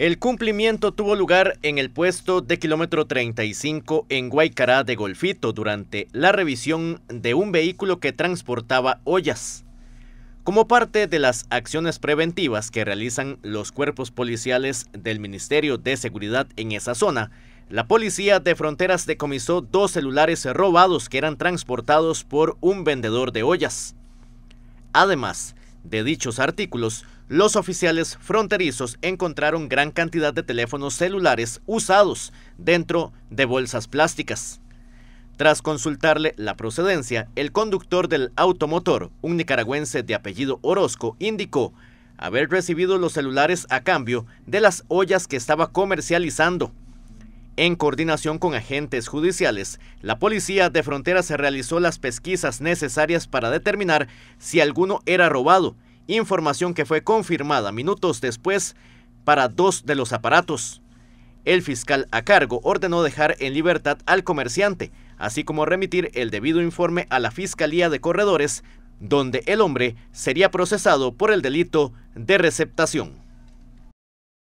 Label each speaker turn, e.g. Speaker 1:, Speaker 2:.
Speaker 1: El cumplimiento tuvo lugar en el puesto de kilómetro 35 en Guaycará de Golfito durante la revisión de un vehículo que transportaba ollas. Como parte de las acciones preventivas que realizan los cuerpos policiales del Ministerio de Seguridad en esa zona, la policía de fronteras decomisó dos celulares robados que eran transportados por un vendedor de ollas. Además, de dichos artículos, los oficiales fronterizos encontraron gran cantidad de teléfonos celulares usados dentro de bolsas plásticas. Tras consultarle la procedencia, el conductor del automotor, un nicaragüense de apellido Orozco, indicó haber recibido los celulares a cambio de las ollas que estaba comercializando. En coordinación con agentes judiciales, la Policía de Fronteras realizó las pesquisas necesarias para determinar si alguno era robado, información que fue confirmada minutos después para dos de los aparatos. El fiscal a cargo ordenó dejar en libertad al comerciante, así como remitir el debido informe a la Fiscalía de Corredores, donde el hombre sería procesado por el delito de receptación.